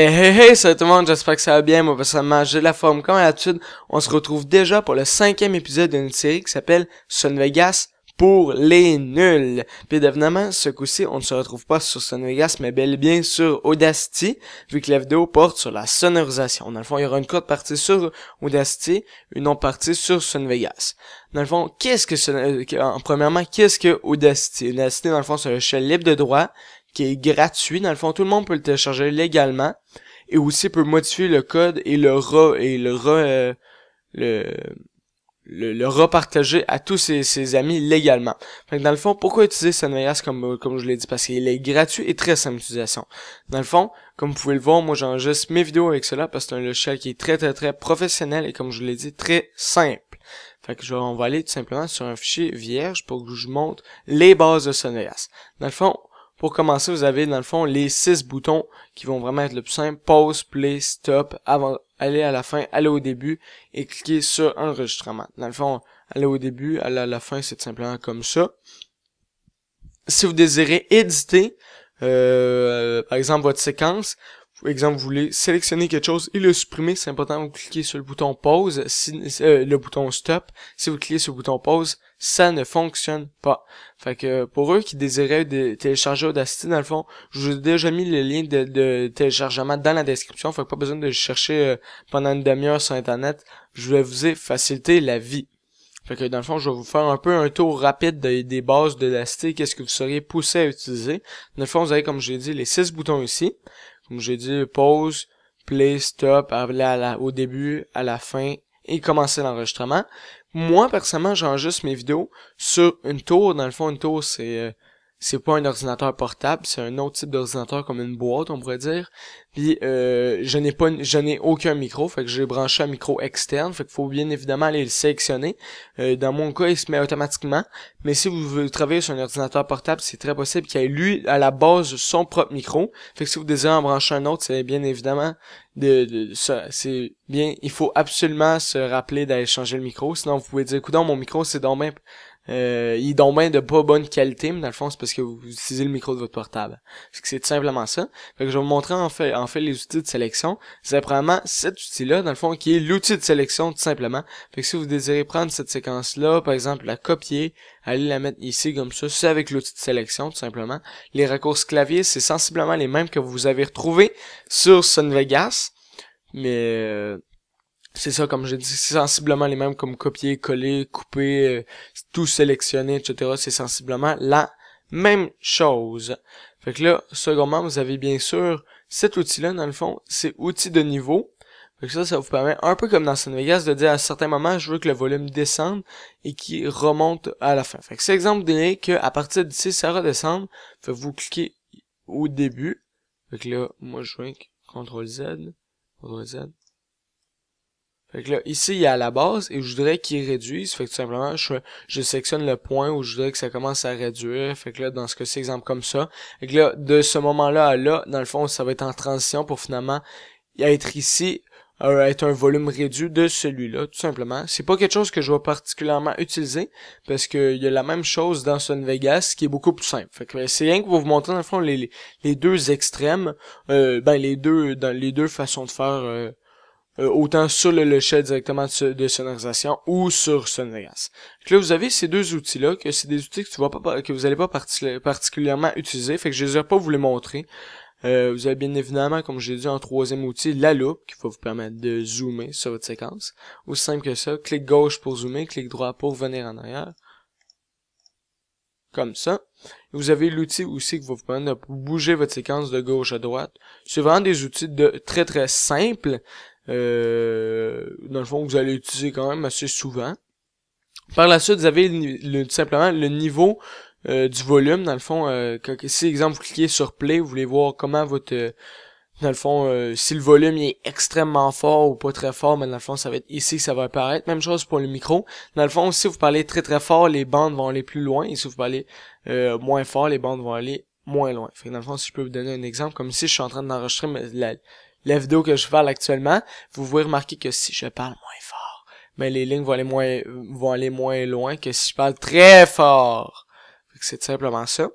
Hey hey hey salut tout le monde, j'espère que ça va bien, moi personnellement j'ai la forme comme à on se retrouve déjà pour le cinquième épisode d'une série qui s'appelle Sun Vegas pour les nuls. Puis évidemment, ce coup-ci, on ne se retrouve pas sur Sun Vegas, mais bel et bien sur Audacity, vu que la vidéo porte sur la sonorisation. Dans le fond, il y aura une courte partie sur Audacity, une autre partie sur Sun Vegas. Dans le fond, qu'est-ce que Sun... Euh, premièrement, qu'est-ce que Audacity? Audacity, dans le fond, c'est un logiciel libre de droit qui est gratuit. Dans le fond, tout le monde peut le télécharger légalement et aussi peut modifier le code et le re, et le re, euh, le, le, le, repartager à tous ses, amis légalement. Fait que dans le fond, pourquoi utiliser Sunvegas comme, comme je l'ai dit? Parce qu'il est gratuit et très simple d'utilisation. Dans le fond, comme vous pouvez le voir, moi j'enregistre mes vidéos avec cela parce que c'est un logiciel qui est très très très professionnel et comme je l'ai dit, très simple. Fait que je, on va aller tout simplement sur un fichier vierge pour que je vous montre les bases de Sunvegas. Dans le fond, pour commencer, vous avez dans le fond les six boutons qui vont vraiment être le plus simple. Pause, play, stop, avant, aller à la fin, aller au début et cliquer sur enregistrement. Dans le fond, aller au début, aller à la fin, c'est simplement comme ça. Si vous désirez éditer, euh, par exemple, votre séquence, exemple, vous voulez sélectionner quelque chose et le supprimer, c'est important, vous cliquez sur le bouton pause, si, euh, le bouton stop. Si vous cliquez sur le bouton pause, ça ne fonctionne pas. Fait que pour eux qui désiraient télécharger Audacity, dans le fond, je vous ai déjà mis le lien de, téléchargement dans la description, fait que pas besoin de chercher euh, pendant une demi-heure sur Internet. Je vais vous ai facilité la vie. Fait que dans le fond, je vais vous faire un peu un tour rapide des bases de qu'est-ce que vous seriez poussé à utiliser. Dans le fond, vous avez, comme je l'ai dit, les six boutons ici. Comme j'ai dit, pause, play, stop, aller au début, à la fin et commencer l'enregistrement. Moi, personnellement, j'enregistre mes vidéos sur une tour. Dans le fond, une tour, c'est... Euh, c'est pas un ordinateur portable, c'est un autre type d'ordinateur comme une boîte, on pourrait dire. Puis euh, je n'ai pas je n'ai aucun micro, fait que j'ai branché un micro externe, fait qu'il faut bien évidemment aller le sélectionner. Euh, dans mon cas, il se met automatiquement, mais si vous voulez travailler sur un ordinateur portable, c'est très possible qu'il ait lui à la base son propre micro. Fait que si vous désirez en brancher un autre, c'est bien évidemment de, c'est bien il faut absolument se rappeler d'aller changer le micro, sinon vous pouvez dire coudon mon micro c'est dans même euh, ils moins de pas bonne qualité, mais dans le fond, c'est parce que vous utilisez le micro de votre portable. C'est tout simplement ça. Fait que je vais vous montrer en fait, en fait les outils de sélection. C'est probablement cet outil-là, dans le fond, qui est l'outil de sélection, tout simplement. Fait que si vous désirez prendre cette séquence-là, par exemple, la copier, aller la mettre ici comme ça, c'est avec l'outil de sélection, tout simplement. Les raccourcis clavier, c'est sensiblement les mêmes que vous avez retrouvés sur Sun Vegas. Mais... Euh, c'est ça, comme j'ai dit, c'est sensiblement les mêmes comme copier, coller, couper, euh, tout sélectionner, etc. C'est sensiblement la même chose. Fait que là, secondement, vous avez bien sûr cet outil-là, dans le fond, c'est outil de niveau. Fait que ça, ça vous permet, un peu comme dans Vegas, de dire à certains moments, je veux que le volume descende et qu'il remonte à la fin. Fait que cet exemple que qu'à partir d'ici, ça redescend. Fait que vous cliquez au début. Fait que là, moi, je clique CTRL-Z, CTRL-Z, fait que là, ici, il y a la base et je voudrais qu'il réduise. Fait que tout simplement, je, je sélectionne le point où je voudrais que ça commence à réduire. Fait que là, dans ce cas-ci, exemple comme ça. Fait que là, de ce moment-là à là, dans le fond, ça va être en transition pour finalement être ici, euh, être un volume réduit de celui-là, tout simplement. C'est pas quelque chose que je vais particulièrement utiliser, parce qu'il y a la même chose dans Sun Vegas, qui est beaucoup plus simple. Fait que ben, c'est rien que vous vous montrer, dans le fond, les, les deux extrêmes, euh, ben, les deux, dans les deux façons de faire, euh, euh, autant sur le logiciel directement de, sonorisation ou sur sonorisation. Donc là, vous avez ces deux outils-là, que c'est des outils que, pas, que vous n'allez pas particulièrement utiliser, fait que je les ai pas vous les montrer. Euh, vous avez bien évidemment, comme j'ai dit un troisième outil, la loupe qui va vous permettre de zoomer sur votre séquence. Aussi simple que ça, clic gauche pour zoomer, clic droit pour venir en arrière comme ça. Vous avez l'outil aussi que va vous permettre de bouger votre séquence de gauche à droite. C'est vraiment des outils de très très simples. Euh, dans le fond, vous allez utiliser quand même assez souvent. Par la suite, vous avez simplement le niveau euh, du volume. Dans le fond, euh, si exemple vous cliquez sur play, vous voulez voir comment votre dans le fond, euh, si le volume est extrêmement fort ou pas très fort, mais dans le fond, ça va être ici que ça va apparaître. Même chose pour le micro. Dans le fond, si vous parlez très très fort, les bandes vont aller plus loin. Et si vous parlez euh, moins fort, les bandes vont aller moins loin. Fait dans le fond, si je peux vous donner un exemple, comme si je suis en train d'enregistrer la, vidéo que je parle actuellement, vous pouvez remarquer que si je parle moins fort, mais les lignes vont aller moins, euh, vont aller moins loin que si je parle très fort. C'est simplement ça.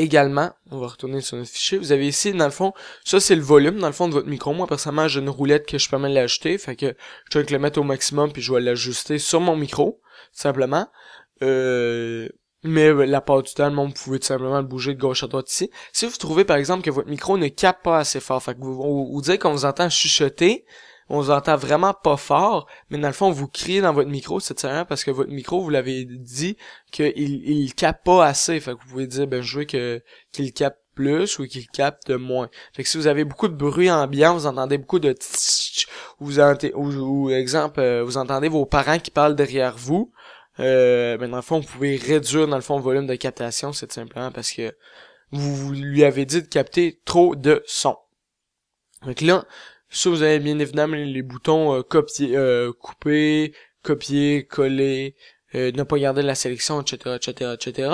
Également, on va retourner sur notre fichier, vous avez ici, dans le fond, ça c'est le volume, dans le fond de votre micro. Moi, personnellement, j'ai une roulette que je peux de l'acheter, fait que je vais le mettre au maximum, puis je vais l'ajuster sur mon micro, tout simplement. Euh, mais la part du temps, vous pouvez tout simplement le bouger de gauche à droite ici. Si vous trouvez, par exemple, que votre micro ne capte pas assez fort, fait que vous, vous dire qu'on vous entend chuchoter, on vous entend vraiment pas fort, mais dans le fond, vous criez dans votre micro, c'est sérieux parce que votre micro, vous l'avez dit, qu'il il capte pas assez. Fait que vous pouvez dire, ben, je veux que, qu'il capte plus ou qu'il capte moins. Fait que si vous avez beaucoup de bruit ambiant, vous entendez beaucoup de tch, vous entendez, ou, exemple, euh, vous entendez vos parents qui parlent derrière vous, euh, ben, dans le fond, vous pouvez réduire, dans le fond, le volume de captation, c'est simplement parce que vous, vous lui avez dit de capter trop de son. Donc là, ça, vous avez bien évidemment les boutons euh, copier, euh, couper, copier, coller, euh, ne pas garder la sélection, etc., etc., etc.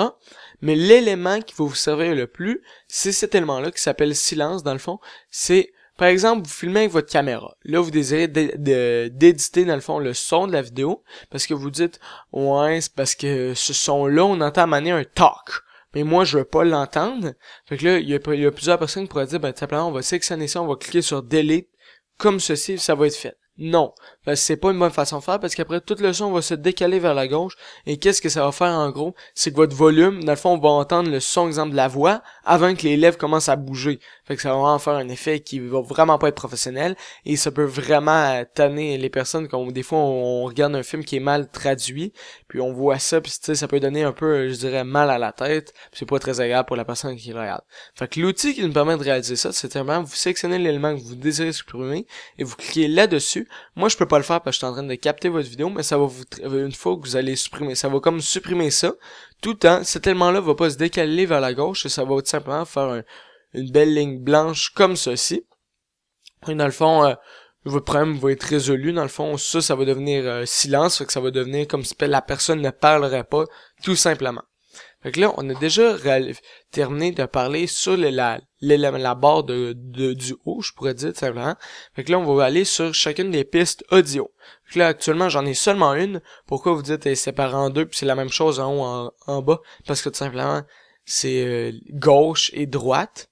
Mais l'élément qui va vous servir le plus, c'est cet élément-là qui s'appelle silence, dans le fond. C'est, par exemple, vous filmez avec votre caméra. Là, vous désirez d'éditer, dans le fond, le son de la vidéo, parce que vous dites, ouais, c'est parce que ce son-là, on entend amener un talk. Mais moi, je veux pas l'entendre. Fait que là, il y, a, plusieurs personnes qui pourraient dire, ben, simplement, on va sélectionner ça, on va cliquer sur Delete comme ceci, ça va être fait. Non c'est pas une bonne façon de faire parce qu'après tout le son va se décaler vers la gauche et qu'est-ce que ça va faire en gros, c'est que votre volume, dans le fond, on va entendre le son exemple de la voix avant que les lèvres commencent à bouger. Fait que ça va vraiment faire un effet qui va vraiment pas être professionnel et ça peut vraiment euh, tanner les personnes comme des fois on regarde un film qui est mal traduit puis on voit ça puis tu sais ça peut donner un peu euh, je dirais mal à la tête, c'est pas très agréable pour la personne qui regarde. Fait que l'outil qui nous permet de réaliser ça, c'est vraiment vous sélectionnez l'élément que vous désirez supprimer et vous cliquez là-dessus. Moi je peux pas pas le faire parce que je suis en train de capter votre vidéo, mais ça va vous, une fois que vous allez supprimer, ça va comme supprimer ça, tout temps. cet élément-là va pas se décaler vers la gauche, et ça va tout simplement faire une belle ligne blanche comme ceci. Et dans le fond, euh, votre problème va être résolu. Dans le fond, ça, ça va devenir euh, silence, ça va devenir comme si la personne ne parlerait pas, tout simplement. Donc là, on a déjà terminé de parler sur la, la, barre de, du haut, je pourrais dire tout simplement. Donc là, on va aller sur chacune des pistes audio. Donc là, actuellement, j'en ai seulement une. Pourquoi vous dites c'est en deux, puis c'est la même chose en haut, en, en bas? Parce que tout simplement, c'est euh, gauche et droite.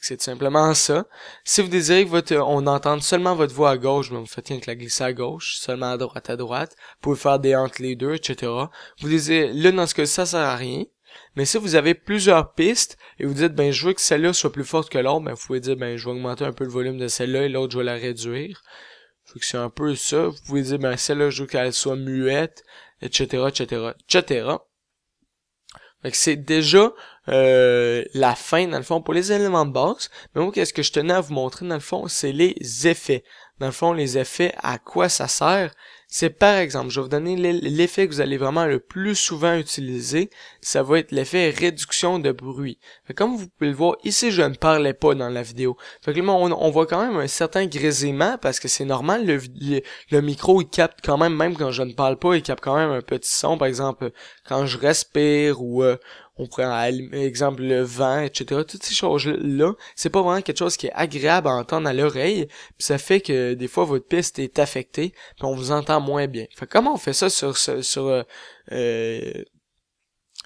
C'est tout simplement ça. Si vous désirez que votre, on entende seulement votre voix à gauche, mais vous faites rien que la glisser à gauche, seulement à droite à droite. Vous pouvez faire des entre les deux, etc. Vous désirez, là, dans ce cas, ça sert à rien. Mais si vous avez plusieurs pistes et vous dites, ben, je veux que celle-là soit plus forte que l'autre, ben, vous pouvez dire, ben, je vais augmenter un peu le volume de celle-là et l'autre, je vais la réduire. veux que c'est un peu ça. Vous pouvez dire, ben, celle-là, je veux qu'elle soit muette, etc., etc., etc. c'est déjà euh, la fin, dans le fond, pour les éléments de box Mais moi, qu'est-ce que je tenais à vous montrer, dans le fond, c'est les effets. Dans le fond, les effets, à quoi ça sert c'est par exemple, je vais vous donner l'effet que vous allez vraiment le plus souvent utiliser, ça va être l'effet réduction de bruit. comme vous pouvez le voir, ici je ne parlais pas dans la vidéo. on, voit quand même un certain grésillement parce que c'est normal, le, micro il capte quand même, même quand je ne parle pas, il capte quand même un petit son, par exemple quand je respire ou, euh, on prend exemple le vent, etc. Toutes ces choses-là, c'est pas vraiment quelque chose qui est agréable à entendre à l'oreille, puis ça fait que des fois votre piste est affectée, puis on vous entend moins bien. comment on fait ça sur sur, sur euh, euh,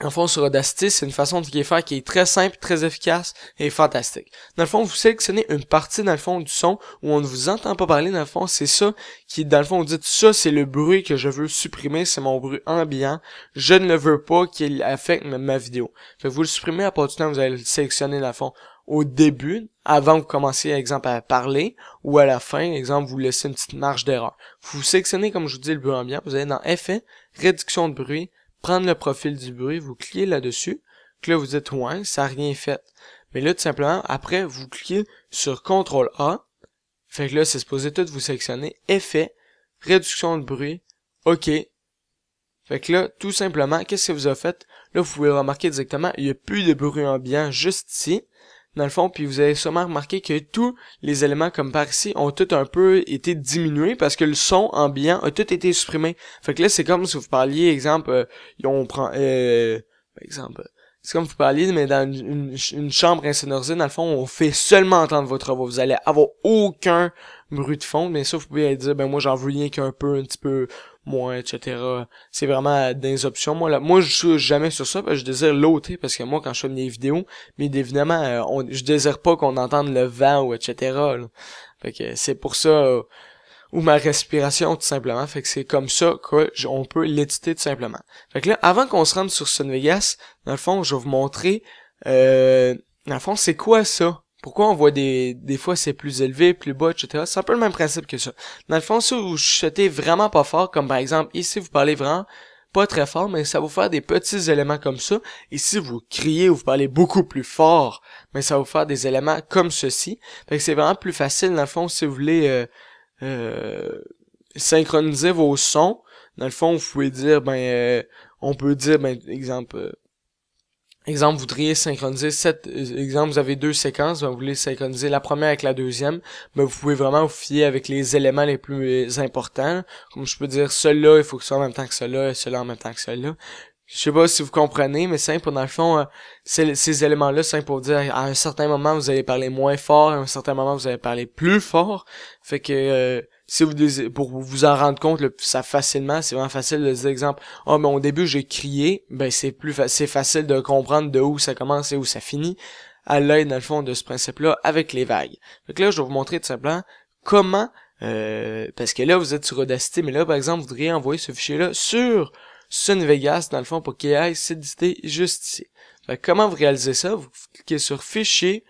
en fond, sur Audacity, c'est une façon de faire qui est très simple, très efficace et fantastique. Dans le fond, vous sélectionnez une partie, dans le fond, du son où on ne vous entend pas parler, dans le fond, c'est ça qui, dans le fond, vous dites, ça, c'est le bruit que je veux supprimer, c'est mon bruit ambiant, je ne le veux pas qu'il affecte ma vidéo. vous le supprimez, à partir du temps, vous allez le sélectionner, dans le fond, au début, avant que vous commenciez, exemple, à parler, ou à la fin, exemple, vous laissez une petite marge d'erreur. Vous sélectionnez, comme je vous dis, le bruit ambiant, vous allez dans Effet, Réduction de bruit, prendre le profil du bruit, vous cliquez là-dessus. que là, vous êtes loin, ça n'a rien fait. Mais là, tout simplement, après, vous cliquez sur CTRL A. Fait que là, c'est supposé tout vous sélectionner effet, réduction de bruit, OK. Fait que là, tout simplement, qu'est-ce que vous avez fait? Là, vous pouvez remarquer directement, il n'y a plus de bruit ambiant juste ici dans le fond, puis vous avez sûrement remarqué que tous les éléments comme par ici ont tout un peu été diminués parce que le son ambiant a tout été supprimé. Fait que là, c'est comme si vous parliez, exemple, euh, on prend, euh, exemple, c'est comme vous parliez, mais dans une, chambre insonorisée, dans le fond, on fait seulement entendre votre voix. Vous allez avoir aucun bruit de fond. mais ça, vous pouvez dire, ben moi, j'en veux rien qu'un peu, un petit peu, moi, etc. C'est vraiment des options. Moi, là, moi, je suis jamais sur ça, parce que je désire l'ôter, parce que moi, quand je fais mes vidéos, mais évidemment, euh, je désire pas qu'on entende le vent ou etc. Fait que c'est pour ça, euh, ou ma respiration, tout simplement. Fait que c'est comme ça qu'on peut l'éditer, tout simplement. Fait que là, avant qu'on se rende sur Sun Vegas, dans le fond, je vais vous montrer, euh, dans le fond, c'est quoi ça? pourquoi on voit des, des fois c'est plus élevé, plus bas, etc. C'est un peu le même principe que ça. Dans le fond, si vous chutez vraiment pas fort, comme par exemple ici, vous parlez vraiment pas très fort, mais ça va vous faire des petits éléments comme ça. Et si vous criez ou vous parlez beaucoup plus fort, mais ça va vous faire des éléments comme ceci. Fait que c'est vraiment plus facile, dans le fond, si vous voulez euh, euh, synchroniser vos sons. Dans le fond, vous pouvez dire, ben, euh, on peut dire, ben, exemple, Exemple, vous voudriez synchroniser sept. Euh, exemple, vous avez deux séquences, ben, vous voulez synchroniser la première avec la deuxième, mais vous pouvez vraiment vous fier avec les éléments les plus euh, importants. Comme je peux dire, cela, là il faut que ce soit en même temps que cela, là et celui-là en même temps que cela. là je sais pas si vous comprenez, mais simple, dans le fond, euh, ces éléments-là, c'est pour dire à un certain moment, vous allez parler moins fort, à un certain moment, vous allez parler plus fort. Fait que euh, si vous pour vous en rendre compte ça facilement, c'est vraiment facile de dire exemple, ah oh, mais au début j'ai crié, ben c'est plus c'est facile de comprendre de où ça commence et où ça finit à l'œil dans le fond de ce principe-là avec les vagues. que là je vais vous montrer tout simplement comment euh, parce que là vous êtes sur Audacity, mais là par exemple vous voudriez envoyer ce fichier-là sur Sun Vegas, dans le fond, pour qu'il aille s'éditer juste ici. comment vous réalisez ça? Vous cliquez sur Fichier,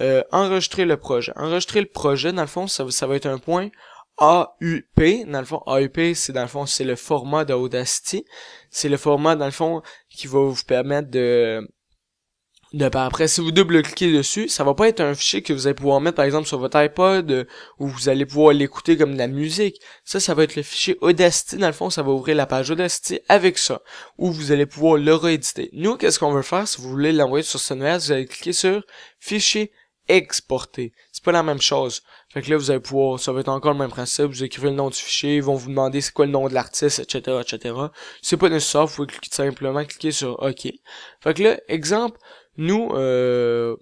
euh, Enregistrer le projet. Enregistrer le projet, dans le fond, ça, ça va être un point AUP. Dans le fond, AUP, c'est dans le fond, c'est le format d'Audacity. C'est le format, dans le fond, qui va vous permettre de de par après. Si vous double-cliquez dessus, ça va pas être un fichier que vous allez pouvoir mettre par exemple sur votre iPod où vous allez pouvoir l'écouter comme de la musique. Ça, ça va être le fichier Audacity. Dans le fond, ça va ouvrir la page Audacity avec ça, où vous allez pouvoir le rééditer. Nous, qu'est-ce qu'on veut faire si vous voulez l'envoyer sur SoundCloud vous allez cliquer sur Fichier exporter. C'est pas la même chose. Fait que là, vous allez pouvoir, ça va être encore le même principe, vous écrivez le nom du fichier, ils vont vous demander c'est quoi le nom de l'artiste, etc., etc. C'est pas nécessaire, vous pouvez simplement cliquer sur OK. Fait que là, exemple, nous, euh,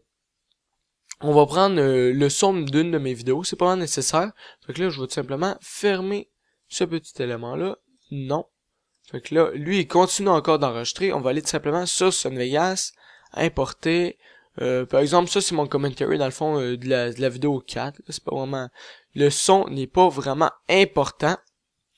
on va prendre euh, le son d'une de mes vidéos. C'est pas vraiment nécessaire. Fait là, je vais tout simplement fermer ce petit élément-là. Non. Fait que là, lui, il continue encore d'enregistrer. On va aller tout simplement sur Sun Vegas, importer. Euh, par exemple, ça, c'est mon commentary, dans le fond, de, la, de, la, vidéo 4. C'est pas vraiment... Le son n'est pas vraiment important.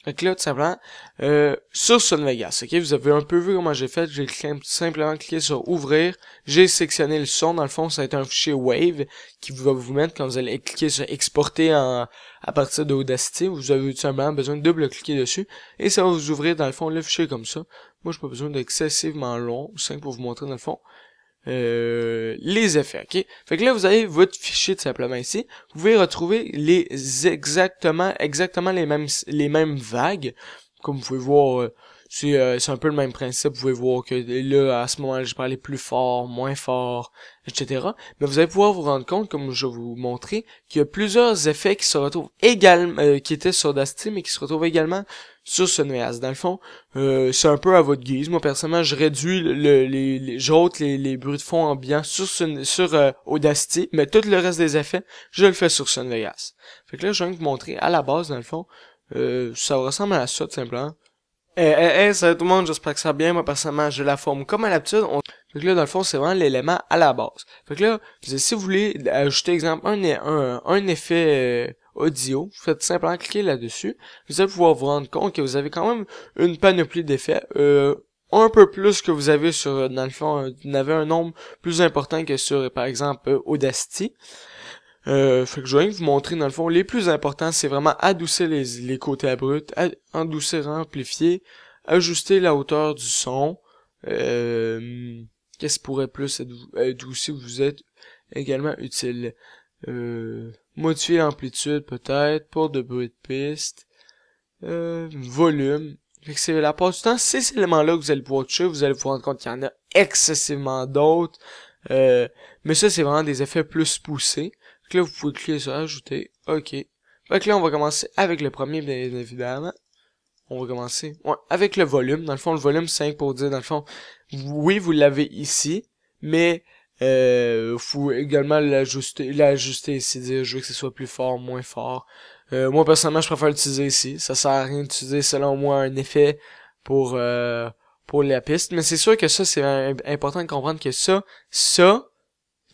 Donc là, tout simplement, euh, sur Vegas ok, vous avez un peu vu comment j'ai fait, j'ai simplement cliqué sur ouvrir, j'ai sélectionné le son, dans le fond, ça va être un fichier Wave, qui va vous mettre, quand vous allez cliquer sur exporter en, à partir d'Audacity, vous avez tout simplement besoin de double-cliquer dessus, et ça va vous ouvrir, dans le fond, le fichier comme ça. Moi, j'ai pas besoin d'excessivement long, simple pour vous montrer, dans le fond, euh, les effets, ok? Fait que là, vous avez votre fichier tout simplement ici. Vous pouvez retrouver les exactement, exactement les mêmes, les mêmes vagues. Comme vous pouvez voir, euh, euh, c'est un peu le même principe. Vous pouvez voir que là, à ce moment-là, je parlais plus fort, moins fort, etc. Mais vous allez pouvoir vous rendre compte, comme je vais vous montrer, qu'il y a plusieurs effets qui se retrouvent également, qui étaient sur Dusty, mais qui se retrouvent également sur ce Dans le fond, euh, c'est un peu à votre guise. Moi, personnellement, je réduis le, les, les les, bruits de fond ambiants sur, sur euh, Audacity, mais tout le reste des effets, je le fais sur ce Fait que là, je viens de vous montrer à la base, dans le fond, euh, ça ressemble à ça, tout simplement. Eh, eh, eh, salut tout le monde, j'espère que ça va bien. Moi, personnellement, je la forme comme à l'habitude. Fait que là, dans le fond, c'est vraiment l'élément à la base. Fait que là, si vous voulez ajouter, exemple, un, un, un effet euh, audio, vous faites simplement cliquer là-dessus, vous allez pouvoir vous rendre compte que vous avez quand même une panoplie d'effets, euh, un peu plus que vous avez sur, euh, dans le fond, euh, vous avez un nombre plus important que sur, par exemple, Audacity. Euh, fait que je vais vous montrer dans le fond les plus importants, c'est vraiment adoucir les, les côtés abrupts, adoucir, amplifier, ajuster la hauteur du son. Qu'est-ce qui pourrait plus adoucir vous êtes également utile. Euh, modifier l'amplitude peut-être pour de bruit de piste, euh, volume. Fait la part du temps, ces éléments-là que vous allez pouvoir toucher, vous allez vous rendre compte qu'il y en a excessivement d'autres. Euh, mais ça, c'est vraiment des effets plus poussés. que là, vous pouvez cliquer sur ajouter. OK. Fait que là, on va commencer avec le premier, bien évidemment. On va commencer ouais, avec le volume. Dans le fond, le volume 5 pour dire, dans le fond, oui, vous l'avez ici, mais euh, faut également l'ajuster, l'ajuster ici, dire je veux que ce soit plus fort, moins fort. Euh, moi personnellement, je préfère l'utiliser ici. Ça sert à rien d'utiliser selon moi un effet pour euh, pour la piste. Mais c'est sûr que ça, c'est important de comprendre que ça, ça,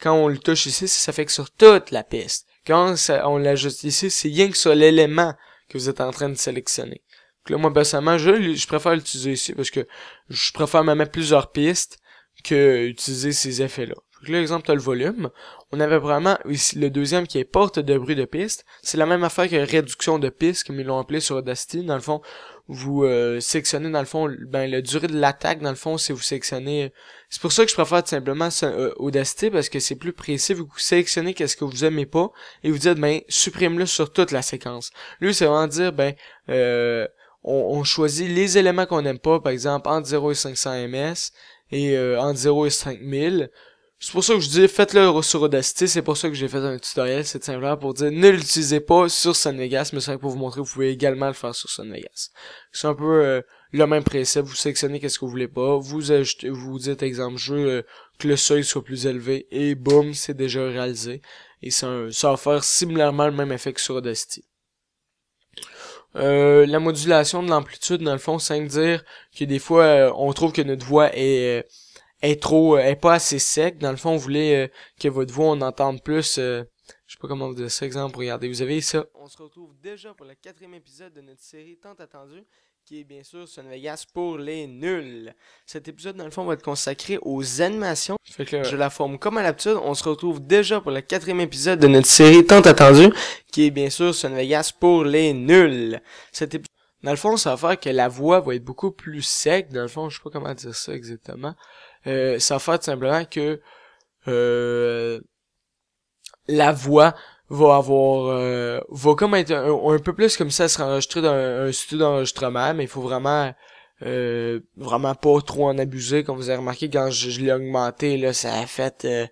quand on le touche ici, ça fait que sur toute la piste. Quand on l'ajuste ici, c'est rien que sur l'élément que vous êtes en train de sélectionner. Donc là, moi personnellement, je, préfère l'utiliser ici parce que je préfère mettre plusieurs pistes que utiliser ces effets-là. Donc là, exemple, le volume. On avait vraiment ici le deuxième qui est porte de bruit de piste. C'est la même affaire que réduction de piste, comme ils l'ont appelé sur Audacity. Dans le fond, vous euh, sélectionnez dans le fond ben la durée de l'attaque dans le fond si vous sélectionnez c'est pour ça que je préfère simplement euh, Audacity parce que c'est plus précis vous sélectionnez qu'est-ce que vous aimez pas et vous dites ben supprime le sur toute la séquence lui c'est vraiment dire ben euh, on, on, choisit les éléments qu'on n'aime pas par exemple en 0 et 500 ms et entre 0 et 5000 c'est pour ça que je dis faites-le sur Audacity, c'est pour ça que j'ai fait un tutoriel, c'est simplement pour dire ne l'utilisez pas sur Vegas, mais c'est pour vous montrer vous pouvez également le faire sur Vegas. C'est un peu euh, le même principe, vous sélectionnez qu'est-ce que vous voulez pas, vous ajoutez, vous dites exemple je veux euh, que le seuil soit plus élevé et boum, c'est déjà réalisé. Et ça, ça va faire similairement le même effet que sur Audacity. Euh, la modulation de l'amplitude, dans le fond, c'est dire que des fois, on trouve que notre voix est est trop euh, est pas assez sec. Dans le fond, vous voulez euh, que votre voix on entende plus euh, je sais pas comment vous dire ça, exemple, regardez, vous avez ça. On se retrouve déjà pour le quatrième épisode de notre série tant attendue, qui est bien sûr Son Vegas pour les nuls. Cet épisode, dans le fond, va être consacré aux animations. je la forme comme à l'habitude, on se retrouve déjà pour le quatrième épisode de notre série tant attendu qui est bien sûr Son Vegas pour les nuls. Cet épisode dans le fond, ça va faire que la voix va être beaucoup plus sec. Dans le fond, je sais pas comment dire ça exactement. Euh, ça va faire tout simplement que euh, la voix va avoir euh, va comme être un, peu plus comme ça sera enregistré dans un, studio d'enregistrement mais il faut vraiment euh, vraiment pas trop en abuser comme vous avez remarqué quand je, l'ai augmenté là ça a fait euh,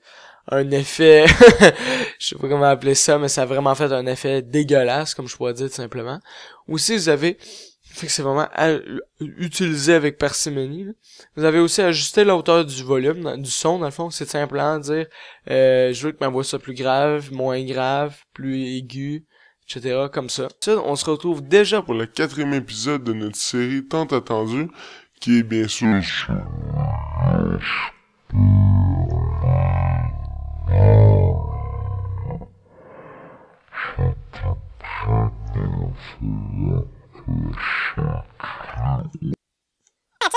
un effet, je sais pas comment appeler ça, mais ça a vraiment fait un effet dégueulasse, comme je pourrais dire tout simplement. Aussi, vous avez, c'est vraiment utilisé avec parcimonie. Vous avez aussi ajusté la hauteur du volume, du son dans le fond, c'est simplement dire, euh, je veux que ma voix soit plus grave, moins grave, plus aiguë, etc. comme ça. ça. On se retrouve déjà pour le quatrième épisode de notre série tant attendue, qui est bien sûr...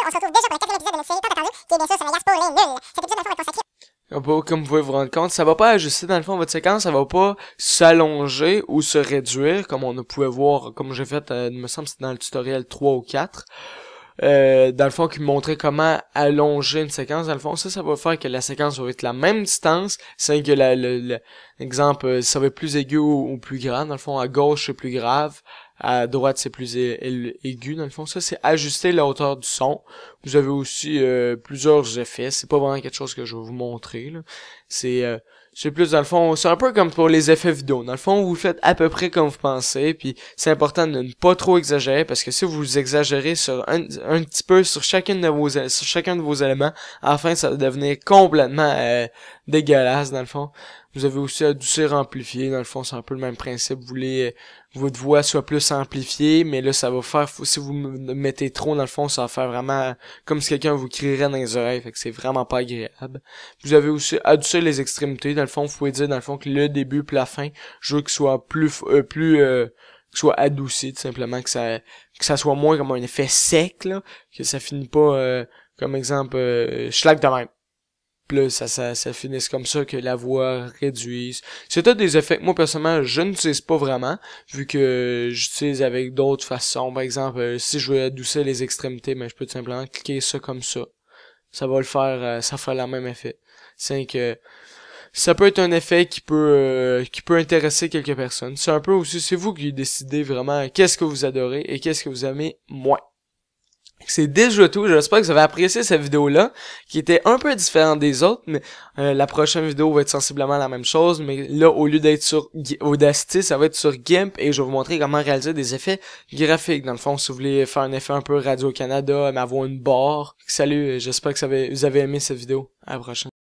on de comme euh, vous pouvez vous rendre compte, ça va pas ajuster dans le fond votre séquence, ça va pas s'allonger ou se réduire comme on pouvait voir, comme j'ai fait, euh, il me semble c'était dans le tutoriel 3 ou 4. Euh, dans le fond, qui montrait comment allonger une séquence. Dans le fond, ça, ça va faire que la séquence va être la même distance, c'est que l'exemple, exemple, ça va être plus aigu ou, plus grand. Dans le fond, à gauche, c'est plus grave, à droite, c'est plus aigu, dans le fond. Ça, c'est ajuster la hauteur du son. Vous avez aussi euh, plusieurs effets. C'est pas vraiment quelque chose que je vais vous montrer. C'est euh, c'est plus, dans le fond, c'est un peu comme pour les effets vidéo. Dans le fond, vous faites à peu près comme vous pensez. Puis, c'est important de ne pas trop exagérer. Parce que si vous exagérez sur un, petit peu sur, chacune de vos, chacun de vos éléments, enfin, ça va devenir complètement euh, dégueulasse, dans le fond. Vous avez aussi adoucir, amplifier. Dans le fond, c'est un peu le même principe. Vous voulez votre voix soit plus amplifiée, mais là, ça va faire, si vous mettez trop dans le fond, ça va faire vraiment comme si quelqu'un vous crierait dans les oreilles, fait que c'est vraiment pas agréable. Vous avez aussi adoucir les extrémités, dans le fond, vous pouvez dire, dans le fond, que le début puis la fin, je veux que soit plus, euh, plus, euh, soit adouci, tout simplement, que ça, que ça soit moins comme un effet sec, là, que ça finit pas, euh, comme exemple, euh, schlag de même. Plus ça, ça, ça finisse comme ça, que la voix réduise. C'est un des effets que moi, personnellement, je n'utilise pas vraiment, vu que j'utilise avec d'autres façons. Par exemple, euh, si je veux adoucir les extrémités, ben, je peux tout simplement cliquer ça comme ça. Ça va le faire, euh, ça fera le même effet. C'est que ça peut être un effet qui peut euh, qui peut intéresser quelques personnes. C'est un peu aussi c'est vous qui décidez vraiment qu'est-ce que vous adorez et qu'est-ce que vous aimez moins c'est déjà tout. J'espère que vous avez apprécié cette vidéo-là, qui était un peu différente des autres, mais euh, la prochaine vidéo va être sensiblement la même chose, mais là, au lieu d'être sur Audacity, ça va être sur GIMP, et je vais vous montrer comment réaliser des effets graphiques. Dans le fond, si vous voulez faire un effet un peu Radio-Canada, avoir une barre. Salut, j'espère que vous avez aimé cette vidéo. À la prochaine.